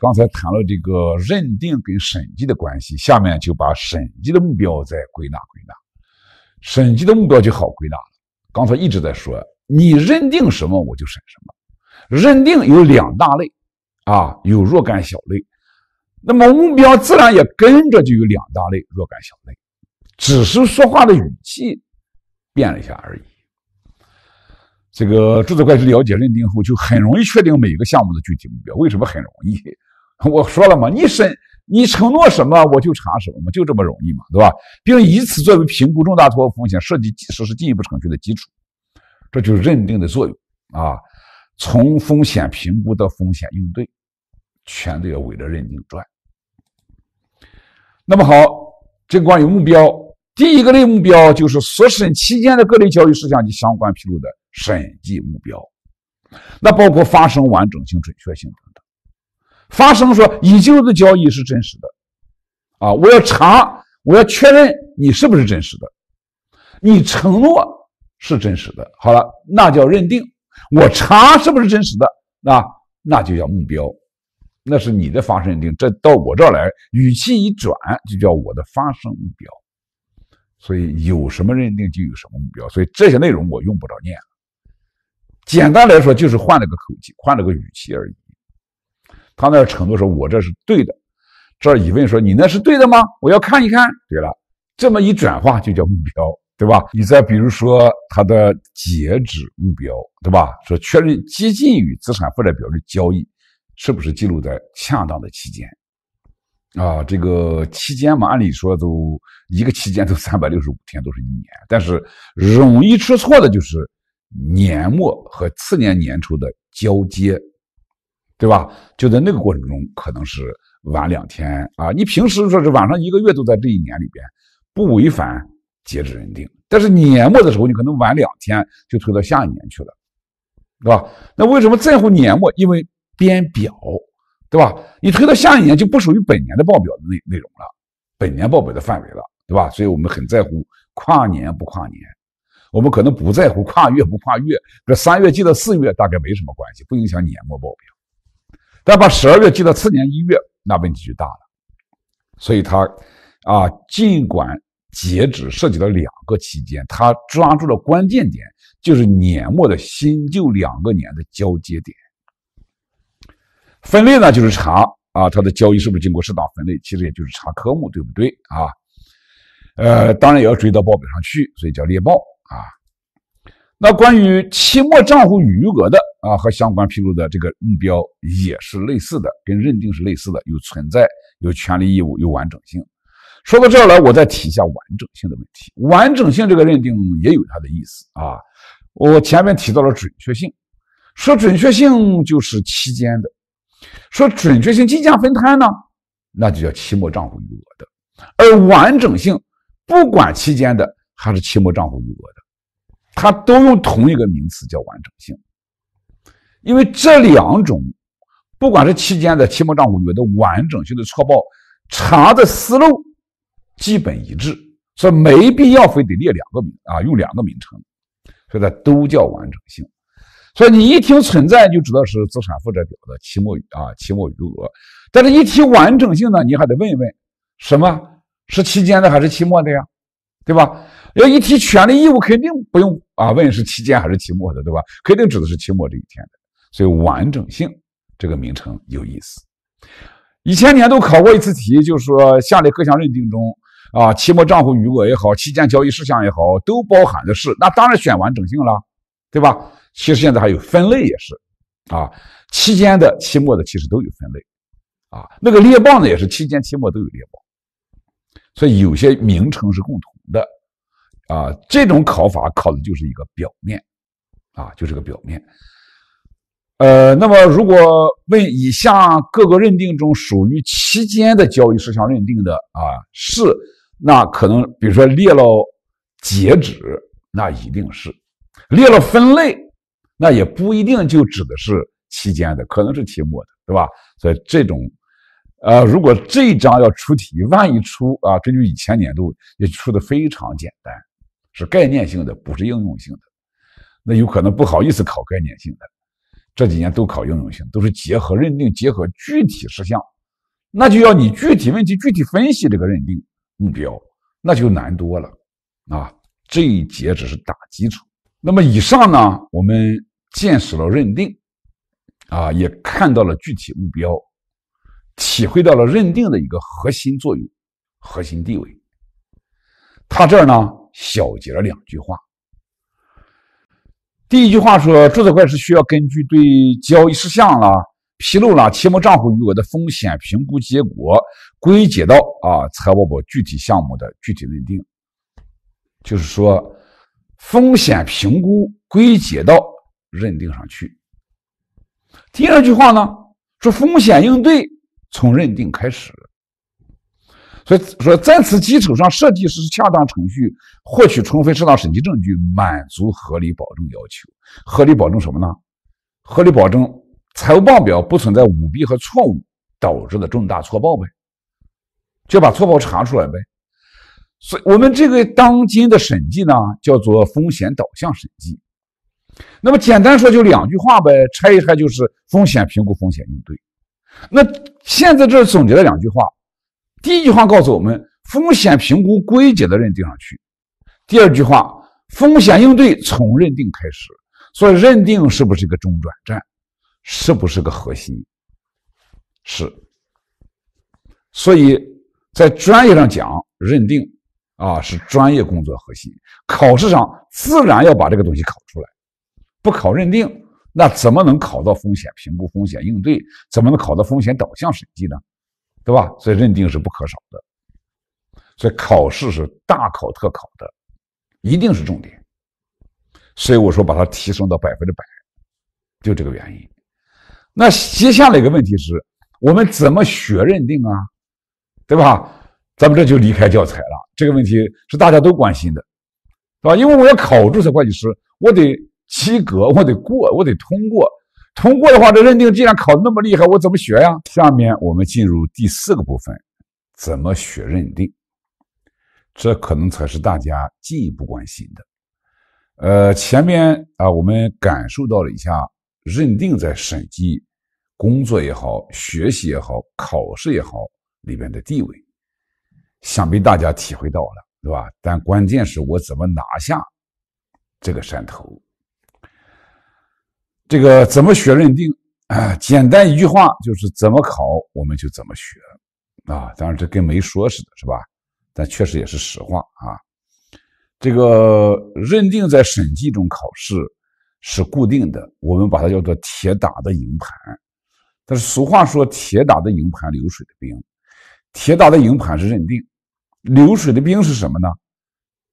刚才谈了这个认定跟审计的关系，下面就把审计的目标再归纳归纳。审计的目标就好归纳了。刚才一直在说，你认定什么，我就审什么。认定有两大类，啊，有若干小类。那么目标自然也跟着就有两大类、若干小类，只是说话的语气变了一下而已。这个注册会计师了解认定后，就很容易确定每个项目的具体目标。为什么很容易？我说了嘛，你审，你承诺什么，我就查什么嘛，就这么容易嘛，对吧？并以此作为评估重大脱报风险、设计、实施进一步程序的基础，这就是认定的作用啊。从风险评估到风险应对，全都要围着认定转。那么好，这关于目标，第一个类目标就是所审期间的各类交易事项及相关披露的审计目标，那包括发生、完整性、准确性。发生说，已经的交易是真实的，啊，我要查，我要确认你是不是真实的，你承诺是真实的，好了，那叫认定。我查是不是真实的，那那就叫目标，那是你的发生认定。这到我这儿来，语气一转，就叫我的发生目标。所以有什么认定就有什么目标。所以这些内容我用不着念。简单来说，就是换了个口气，换了个语气而已。他那承诺说，我这是对的。这儿疑问说，你那是对的吗？我要看一看。对了，这么一转化就叫目标，对吧？你再比如说他的截止目标，对吧？说确认接近于资产负债表的交易，是不是记录在恰当的期间？啊，这个期间嘛，按理说都一个期间都三百六十五天都是一年，但是容易出错的就是年末和次年年初的交接。对吧？就在那个过程中，可能是晚两天啊。你平时说是晚上一个月，都在这一年里边，不违反截止认定。但是年末的时候，你可能晚两天就推到下一年去了，对吧？那为什么在乎年末？因为编表，对吧？你推到下一年就不属于本年的报表的内内容了，本年报表的范围了，对吧？所以我们很在乎跨年不跨年，我们可能不在乎跨月不跨月，这三月记到四月大概没什么关系，不影响年末报表。但把十二月记到次年一月，那问题就大了。所以他，啊，尽管截止涉及到两个期间，他抓住了关键点，就是年末的新旧两个年的交接点。分类呢，就是查啊，他的交易是不是经过适当分类，其实也就是查科目，对不对啊？呃，当然也要追到报表上去，所以叫猎豹啊。那关于期末账户余额的啊，和相关披露的这个目标也是类似的，跟认定是类似的，有存在、有权利义务、有完整性。说到这儿来，我再提一下完整性的问题。完整性这个认定也有它的意思啊。我前面提到了准确性，说准确性就是期间的；说准确性计价分摊呢，那就叫期末账户余额的。而完整性，不管期间的还是期末账户余额的。它都用同一个名词叫完整性，因为这两种不管是期间的期末账户有的完整性的错报查的思路基本一致，所以没必要非得列两个名啊，用两个名称，所以它都叫完整性。所以你一听存在就知道是资产负债表的期末余啊期末余额，但是一提完整性呢，你还得问一问什么是期间的还是期末的呀，对吧？要一提权利义务，肯定不用。啊，问是期间还是期末的，对吧？肯定指的是期末这一天的。所以完整性这个名称有意思。以前年度考过一次题，就是说下列各项认定中，啊，期末账户余额也好，期间交易事项也好，都包含的是，那当然选完整性了，对吧？其实现在还有分类也是，啊，期间的、期末的其实都有分类，啊，那个列报呢也是期间、期末都有列报，所以有些名称是共同的。啊，这种考法考的就是一个表面，啊，就是个表面。呃，那么如果问以下各个认定中属于期间的交易事项认定的啊是，那可能比如说列了截止，那一定是；列了分类，那也不一定就指的是期间的，可能是期末的，对吧？所以这种，呃，如果这一章要出题，万一出啊，根据以前年度也出的非常简单。是概念性的，不是应用性的，那有可能不好意思考概念性的，这几年都考应用性，都是结合认定，结合具体事项，那就要你具体问题具体分析这个认定目标，那就难多了啊！这一节只是打基础。那么以上呢，我们见识了认定，啊，也看到了具体目标，体会到了认定的一个核心作用、核心地位。它这儿呢。小结了两句话：第一句话说，注册会计师需要根据对交易事项啦、披露啦、期末账户余额的风险评估结果，归结到啊，财务报表具体项目的具体认定，就是说，风险评估归结到认定上去。第二句话呢，说风险应对从认定开始。所以说，在此基础上设计实施恰当程序，获取充分适当审计证据，满足合理保证要求。合理保证什么呢？合理保证财务报表不存在舞弊和错误导致的重大错报呗。就把错报查出来呗。所以我们这个当今的审计呢，叫做风险导向审计。那么简单说，就两句话呗，拆一拆就是风险评估、风险应对。那现在这总结了两句话。第一句话告诉我们，风险评估归结到认定上去。第二句话，风险应对从认定开始，所以认定是不是一个中转站，是不是个核心？是。所以在专业上讲，认定啊是专业工作核心，考试上自然要把这个东西考出来。不考认定，那怎么能考到风险评估、风险应对？怎么能考到风险导向审计呢？对吧？所以认定是不可少的，所以考试是大考特考的，一定是重点。所以我说把它提升到百分之百，就这个原因。那接下来一个问题是我们怎么学认定啊？对吧？咱们这就离开教材了。这个问题是大家都关心的，对吧？因为我要考注册会计师，我得及格，我得过，我得通过。通过的话，这认定既然考那么厉害，我怎么学呀？下面我们进入第四个部分，怎么学认定？这可能才是大家进一步关心的。呃，前面啊，我们感受到了一下认定在审计工作也好、学习也好、考试也好里边的地位，想必大家体会到了，对吧？但关键是我怎么拿下这个山头？这个怎么学认定啊？简单一句话就是怎么考我们就怎么学，啊，当然这跟没说似的，是吧？但确实也是实话啊。这个认定在审计中考试是固定的，我们把它叫做铁打的营盘。但是俗话说“铁打的营盘流水的兵”，铁打的营盘是认定，流水的兵是什么呢？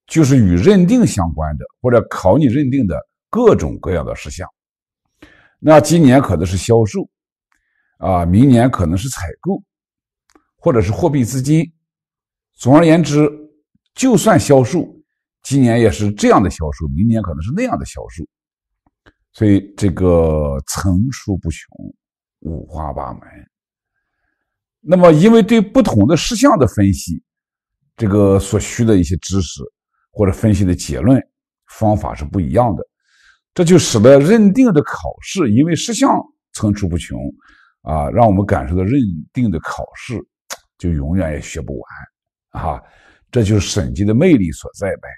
就是与认定相关的或者考你认定的各种各样的事项。那今年可能是销售，啊，明年可能是采购，或者是货币资金。总而言之，就算销售，今年也是这样的销售，明年可能是那样的销售。所以这个层出不穷，五花八门。那么，因为对不同的事项的分析，这个所需的一些知识或者分析的结论方法是不一样的。这就使得认定的考试，因为事项层出不穷，啊，让我们感受到认定的考试就永远也学不完，啊，这就是审计的魅力所在呗。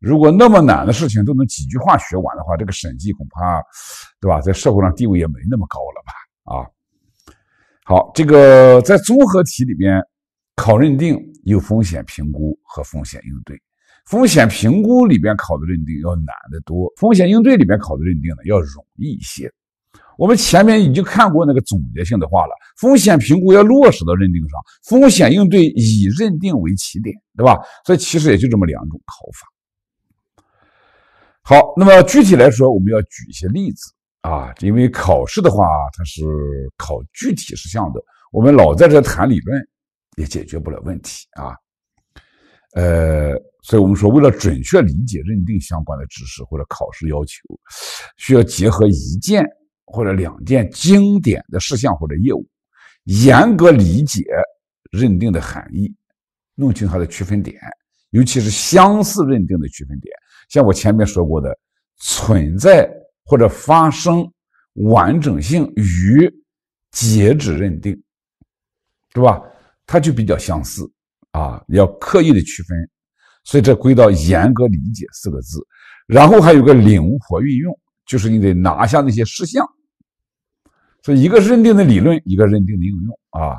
如果那么难的事情都能几句话学完的话，这个审计恐怕，对吧，在社会上地位也没那么高了吧？啊，好，这个在综合题里边考认定、有风险评估和风险应对。风险评估里边考的认定要难得多，风险应对里边考的认定呢要容易一些。我们前面已经看过那个总结性的话了，风险评估要落实到认定上，风险应对以认定为起点，对吧？所以其实也就这么两种考法。好，那么具体来说，我们要举一些例子啊，因为考试的话，它是考具体事项的，我们老在这谈理论，也解决不了问题啊。呃，所以我们说，为了准确理解认定相关的知识或者考试要求，需要结合一件或者两件经典的事项或者业务，严格理解认定的含义，弄清它的区分点，尤其是相似认定的区分点。像我前面说过的，存在或者发生完整性与截止认定，对吧？它就比较相似。啊，要刻意的区分，所以这归到严格理解四个字，然后还有个灵活运用，就是你得拿下那些事项。所以一个认定的理论，一个认定的应用啊，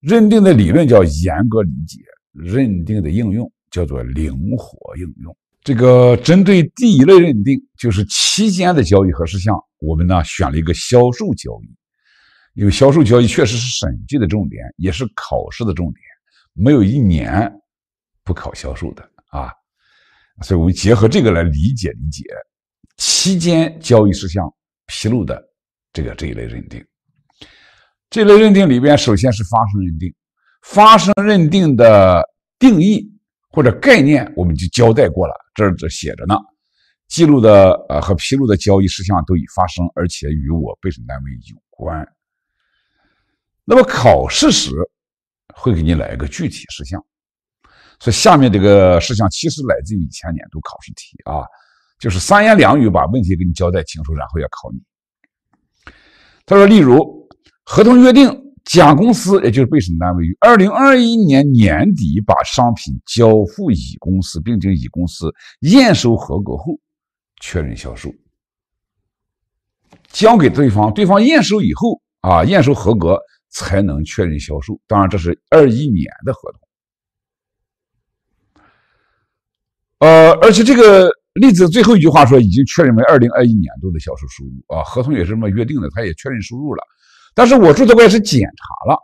认定的理论叫严格理解，认定的应用叫做灵活应用。这个针对第一类认定，就是期间的交易和事项，我们呢选了一个销售交易，因为销售交易确实是审计的重点，也是考试的重点。没有一年不考销售的啊，所以我们结合这个来理解理解期间交易事项披露的这个这一类认定，这类认定里边首先是发生认定，发生认定的定义或者概念我们就交代过了，这儿这写着呢，记录的呃和披露的交易事项都已发生，而且与我被审单位有关。那么考试时。会给你来一个具体事项，所以下面这个事项其实来自于以前年度考试题啊，就是三言两语把问题给你交代清楚，然后要考你。他说，例如合同约定，甲公司也就是被审单位，于二零二一年年底把商品交付乙公司，并经乙公司验收合格后，确认销售，交给对方，对方验收以后啊，验收合格。才能确认销售，当然这是二一年的合同，呃，而且这个例子最后一句话说已经确认为二零二一年度的销售收入啊，合同也是这么约定的，他也确认收入了，但是我注册会计师检查了，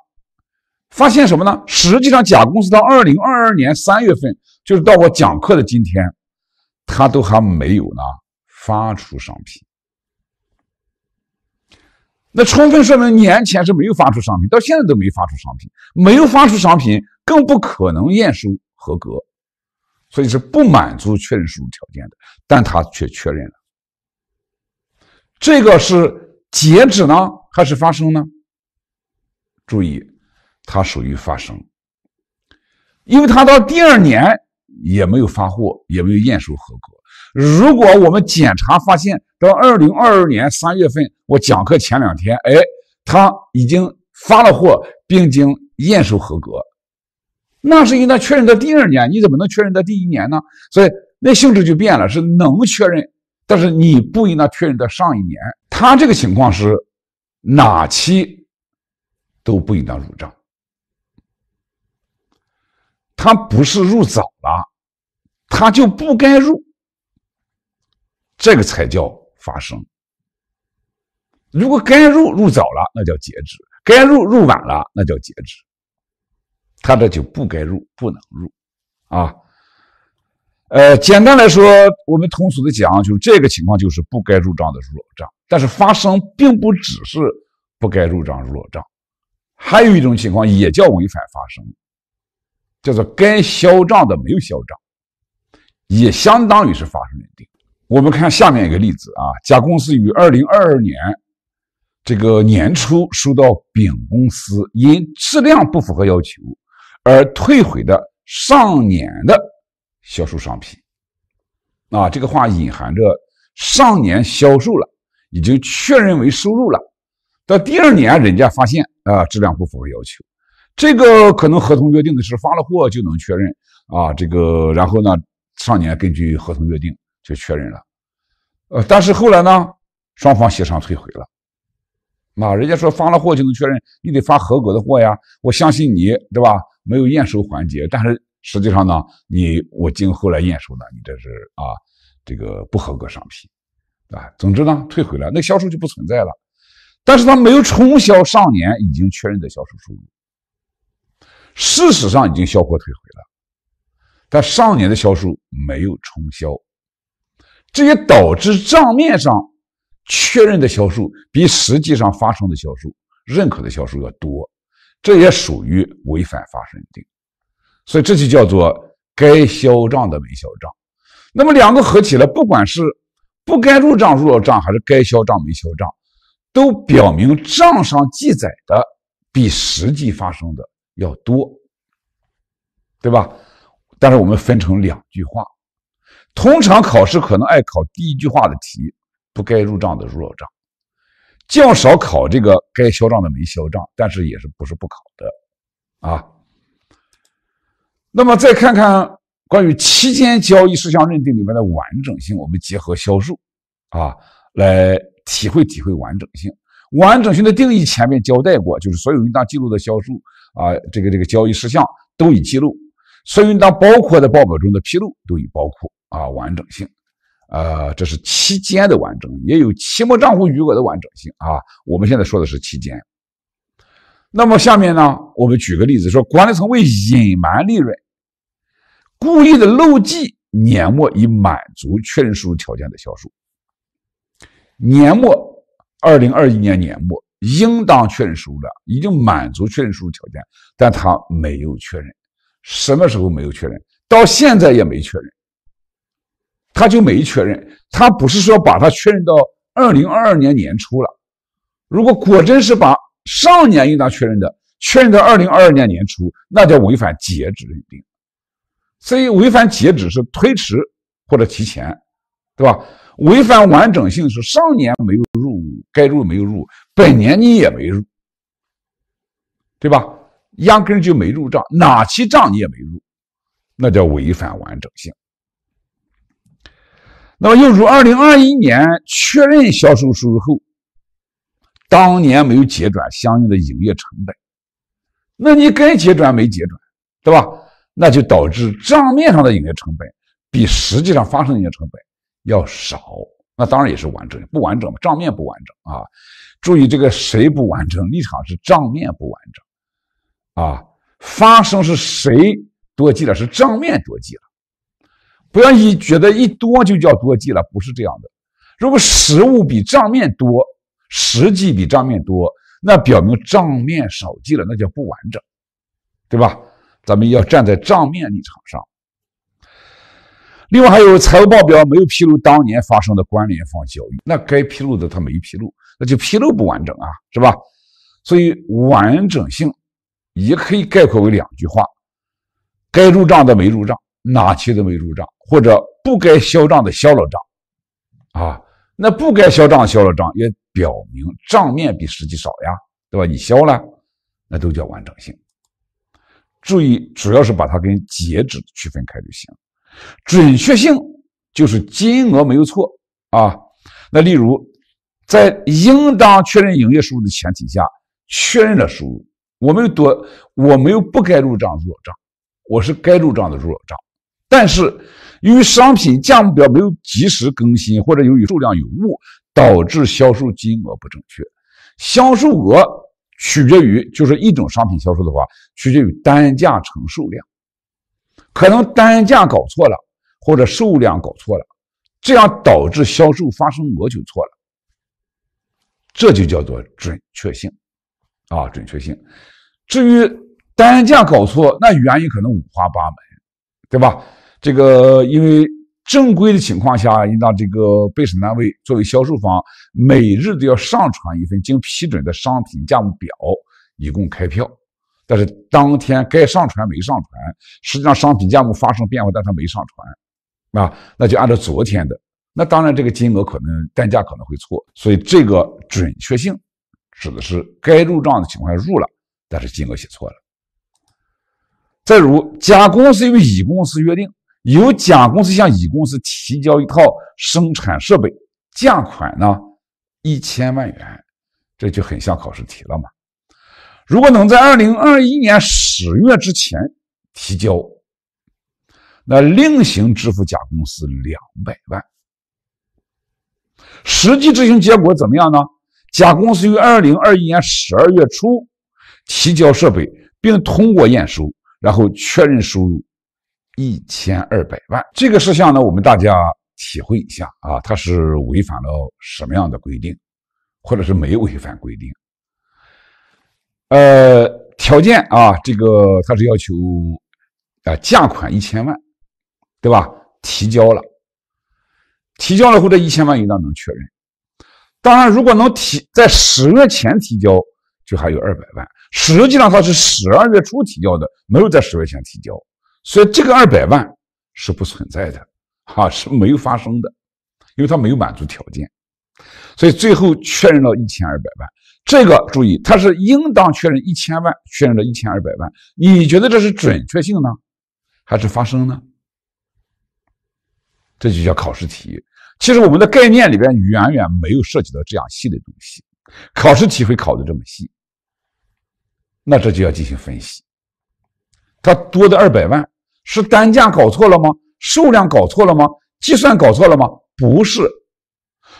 发现什么呢？实际上，甲公司到二零二二年三月份，就是到我讲课的今天，他都还没有呢发出商品。那充分说明年前是没有发出商品，到现在都没发出商品，没有发出商品，更不可能验收合格，所以是不满足确认收入条件的。但他却确认了，这个是截止呢还是发生呢？注意，它属于发生，因为他到第二年也没有发货，也没有验收合格。如果我们检查发现，到二零二二年三月份，我讲课前两天，哎，他已经发了货，并经验收合格，那是应当确认到第二年，你怎么能确认到第一年呢？所以，那性质就变了，是能确认，但是你不应当确认到上一年。他这个情况是哪期都不应当入账，他不是入早了，他就不该入。这个才叫发生。如果该入入早了，那叫截止；该入入晚了，那叫截止。他这就不该入，不能入啊。呃，简单来说，我们通俗的讲，就是这个情况就是不该入账的入了账。但是发生并不只是不该入账入了账，还有一种情况也叫违反发生，叫做该销账的没有销账，也相当于是发生认定。我们看下面一个例子啊，甲公司于二零二二年这个年初收到丙公司因质量不符合要求而退回的上年的销售商品，啊，这个话隐含着上年销售了，已经确认为收入了，到第二年人家发现啊质量不符合要求，这个可能合同约定的是发了货就能确认啊，这个然后呢上年根据合同约定。就确认了，呃，但是后来呢，双方协商退回了。那人家说发了货就能确认，你得发合格的货呀。我相信你，对吧？没有验收环节，但是实际上呢，你我经后来验收呢，你这是啊，这个不合格商品，啊，总之呢，退回了，那销售就不存在了。但是他没有冲销上年已经确认的销售收入，事实上已经销货退回了，但上年的销售没有冲销。这也导致账面上确认的销售比实际上发生的销售认可的销售要多，这也属于违反发生定，所以这就叫做该销账的没销账。那么两个合起来，不管是不该入账入了账，还是该销账没销账，都表明账上记载的比实际发生的要多，对吧？但是我们分成两句话。通常考试可能爱考第一句话的题，不该入账的入了账，较少考这个该销账的没销账，但是也是不是不考的啊？那么再看看关于期间交易事项认定里面的完整性，我们结合销售啊来体会体会完整性。完整性的定义前面交代过，就是所有应当记录的销售啊，这个这个交易事项都已记录，所有应当包括的报表中的披露都已包括。啊，完整性，呃，这是期间的完整，也有期末账户余额的完整性啊。我们现在说的是期间。那么下面呢，我们举个例子，说管理层为隐瞒利润，故意的漏记年末以满足确认收入条件的销售。年末，二零二一年年末，应当确认收入的，已经满足确认收入条件，但他没有确认。什么时候没有确认？到现在也没确认。他就没确认，他不是说把它确认到二零二二年年初了。如果果真是把上年应当确认的确认到二零二二年年初，那叫违反截止认定。所以违反截止是推迟或者提前，对吧？违反完整性是上年没有入，该入没有入，本年你也没入，对吧？压根就没入账，哪期账你也没入，那叫违反完整性。那么，又如二零二一年确认销售收入后，当年没有结转相应的营业成本，那你该结转没结转，对吧？那就导致账面上的营业成本比实际上发生营业成本要少，那当然也是完整的不完整嘛，账面不完整啊。注意这个谁不完整，立场是账面不完整啊，发生是谁多记了，是账面多记了。不要一觉得一多就叫多记了，不是这样的。如果实物比账面多，实际比账面多，那表明账面少记了，那叫不完整，对吧？咱们要站在账面立场上。另外还有财务报表没有披露当年发生的关联方交易，那该披露的他没披露，那就披露不完整啊，是吧？所以完整性也可以概括为两句话：该入账的没入账。哪期都没入账，或者不该销账的销了账，啊，那不该销账销了账，也表明账面比实际少呀，对吧？你销了，那都叫完整性。注意，主要是把它跟截止区分开就行。准确性就是金额没有错啊。那例如，在应当确认营业收入的前提下，确认了收入，我没有多，我没有不该入账入了账，我是该入账的入了账。但是，由于商品价目表没有及时更新，或者由于数量有误，导致销售金额不正确。销售额取决于就是一种商品销售的话，取决于单价乘数量，可能单价搞错了，或者数量搞错了，这样导致销售发生额就错了。这就叫做准确性啊，准确性。至于单价搞错，那原因可能五花八门，对吧？这个因为正规的情况下，应当这个被审单位作为销售方，每日都要上传一份经批准的商品价目表，以供开票。但是当天该上传没上传，实际上商品价目发生变化，但他没上传，啊，那就按照昨天的。那当然，这个金额可能单价可能会错，所以这个准确性指的是该入账的情况下入了，但是金额写错了。再如，甲公司与乙公司约定。由甲公司向乙公司提交一套生产设备，价款呢一千万元，这就很像考试题了嘛。如果能在二零二一年十月之前提交，那另行支付甲公司两百万。实际执行结果怎么样呢？甲公司于二零二一年十二月初提交设备，并通过验收，然后确认收入。一千二百万这个事项呢，我们大家体会一下啊，它是违反了什么样的规定，或者是没违反规定？呃，条件啊，这个它是要求啊，价款一千万，对吧？提交了，提交了后这一千万应当能确认。当然，如果能提在十月前提交，就还有二百万。实际上，它是十二月初提交的，没有在十月前提交。所以这个二百万是不存在的，哈，是没有发生的，因为它没有满足条件，所以最后确认了一千二百万。这个注意，它是应当确认一千万，确认了一千二百万。你觉得这是准确性呢，还是发生呢？这就叫考试题。其实我们的概念里边远远没有涉及到这样细的东西，考试题会考的这么细，那这就要进行分析。他多的二百万是单价搞错了吗？数量搞错了吗？计算搞错了吗？不是，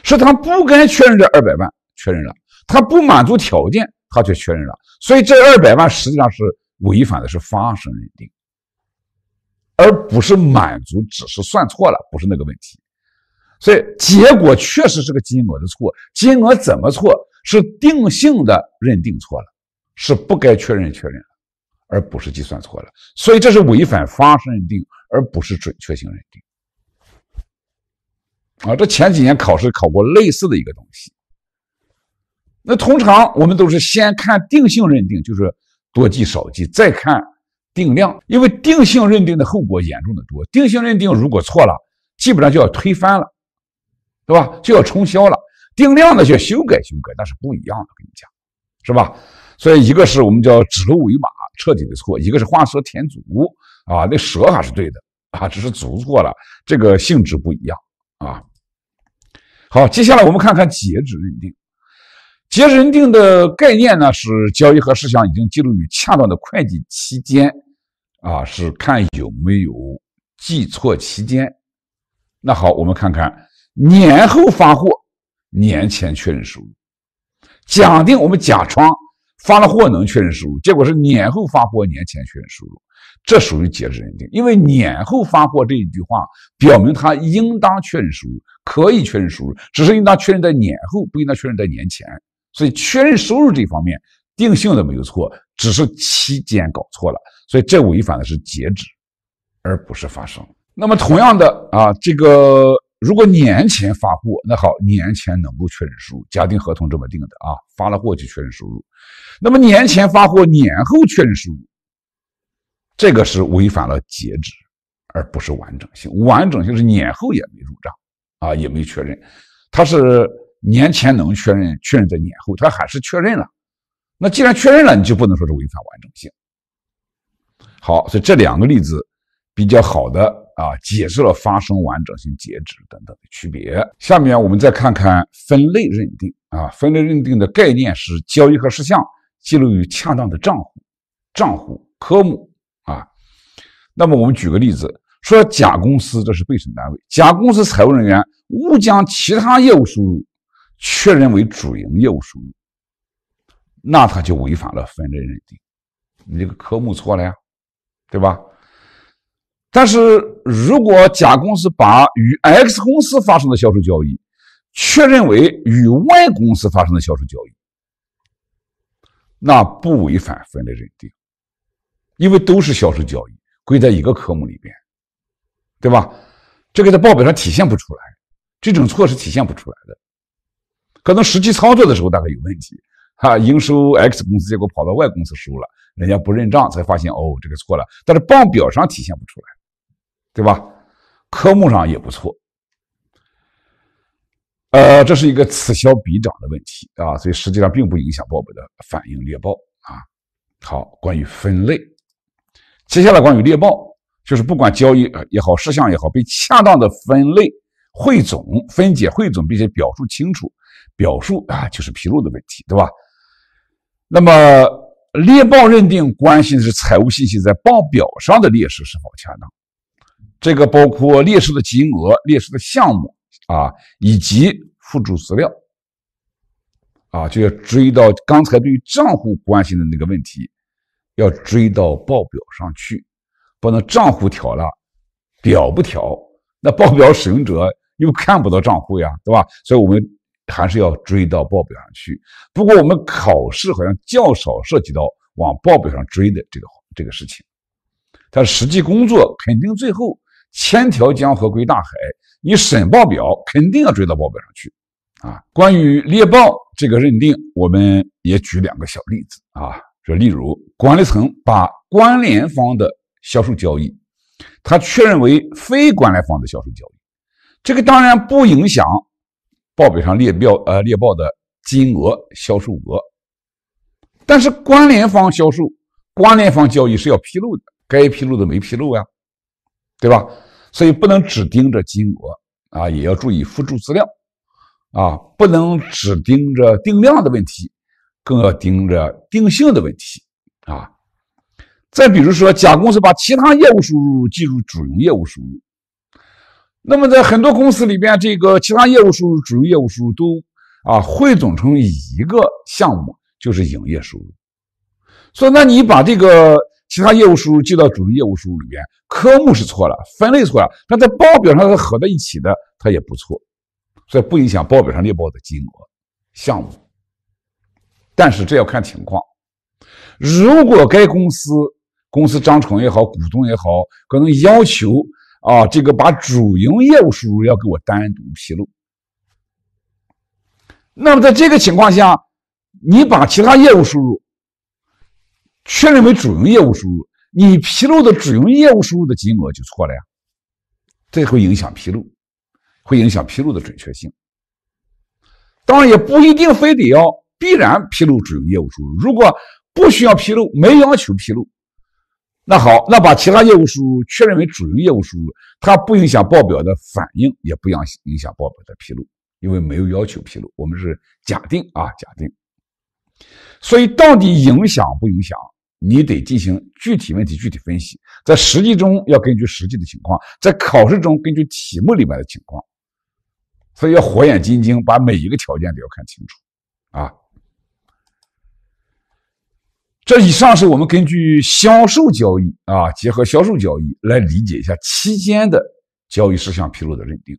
是他不该确认这二百万，确认了。他不满足条件，他却确认了。所以这二百万实际上是违反的是发生认定，而不是满足，只是算错了，不是那个问题。所以结果确实是个金额的错，金额怎么错？是定性的认定错了，是不该确认确认。而不是计算错了，所以这是违反方式认定，而不是准确性认定。啊，这前几年考试考过类似的一个东西。那通常我们都是先看定性认定，就是多记少记，再看定量。因为定性认定的后果严重的多，定性认定如果错了，基本上就要推翻了，对吧？就要冲销了。定量的就要修改修改，那是不一样的，跟你讲，是吧？所以一个是我们叫指鹿为马。彻底的错，一个是画蛇添足啊，那蛇还是对的啊，只是足错了，这个性质不一样啊。好，接下来我们看看截止认定。截止认定的概念呢，是交易和事项已经记录于恰当的会计期间啊，是看有没有记错期间。那好，我们看看年后发货，年前确认收入。假定我们假窗发了货能确认收入，结果是年后发货年前确认收入，这属于截止认定，因为年后发货这一句话表明他应当确认收入，可以确认收入，只是应当确认在年后，不应当确认在年前，所以确认收入这方面定性的没有错，只是期间搞错了，所以这违反的是截止，而不是发生。那么同样的啊，这个。如果年前发货，那好，年前能够确认收入。假定合同这么定的啊，发了货就确认收入。那么年前发货，年后确认收入，这个是违反了截止，而不是完整性。完整性是年后也没入账啊，也没确认。它是年前能确认，确认在年后，它还是确认了。那既然确认了，你就不能说是违反完整性。好，所以这两个例子比较好的。啊，解释了发生完整性、截止等等的区别。下面我们再看看分类认定啊，分类认定的概念是交易和事项记录于恰当的账户、账户科目啊。那么我们举个例子，说甲公司，这是被审单位，甲公司财务人员误将其他业务收入确认为主营业务收入，那他就违反了分类认定，你这个科目错了呀，对吧？但是如果甲公司把与 X 公司发生的销售交易确认为与 Y 公司发生的销售交易，那不违反分类认定，因为都是销售交易，归在一个科目里边，对吧？这个在报表上体现不出来，这种错是体现不出来的，可能实际操作的时候大概有问题，啊，应收 X 公司，结果跑到 Y 公司收了，人家不认账，才发现哦，这个错了，但是报表上体现不出来。对吧？科目上也不错，呃，这是一个此消彼长的问题啊，所以实际上并不影响报表的反映。猎豹啊，好，关于分类，接下来关于猎豹，就是不管交易也好，事项也好，被恰当的分类、汇总、分解、汇总，并且表述清楚，表述啊，就是披露的问题，对吧？那么猎豹认定关系的是财务信息在报表上的劣势是否恰当。这个包括列示的金额、列示的项目啊，以及附注资料啊，就要追到刚才对于账户关心的那个问题，要追到报表上去，不能账户调了，表不调，那报表使用者又看不到账户呀，对吧？所以我们还是要追到报表上去。不过我们考试好像较少涉及到往报表上追的这个这个事情，但实际工作肯定最后。千条江河归大海，你审报表肯定要追到报表上去，啊，关于猎豹这个认定，我们也举两个小例子啊，说例如管理层把关联方的销售交易，他确认为非关联方的销售交易，这个当然不影响报表上列标呃列报的金额销售额，但是关联方销售关联方交易是要披露的，该披露的没披露呀。对吧？所以不能只盯着金额啊，也要注意辅助资料啊，不能只盯着定量的问题，更要盯着定性的问题啊。再比如说，甲公司把其他业务收入计入主营业务收入，那么在很多公司里边，这个其他业务收入、主营业务收入都啊汇总成一个项目，就是营业收入。所以，那你把这个。其他业务收入记到主营业务收入里边，科目是错了，分类错了，但在报表上它合在一起的，它也不错，所以不影响报表上列报的金额项目。但是这要看情况，如果该公司公司章程也好，股东也好，可能要求啊，这个把主营业务收入要给我单独披露，那么在这个情况下，你把其他业务收入。确认为主营业务收入，你披露的主营业务收入的金额就错了呀，这会影响披露，会影响披露的准确性。当然也不一定非得要必然披露主营业务收入，如果不需要披露，没要求披露，那好，那把其他业务收入确认为主营业务收入，它不影响报表的反应，也不影影响报表的披露，因为没有要求披露，我们是假定啊假定。所以到底影响不影响？你得进行具体问题具体分析，在实际中要根据实际的情况，在考试中根据题目里面的情况，所以要火眼金睛，把每一个条件都要看清楚啊。这以上是我们根据销售交易啊，结合销售交易来理解一下期间的交易事项披露的认定。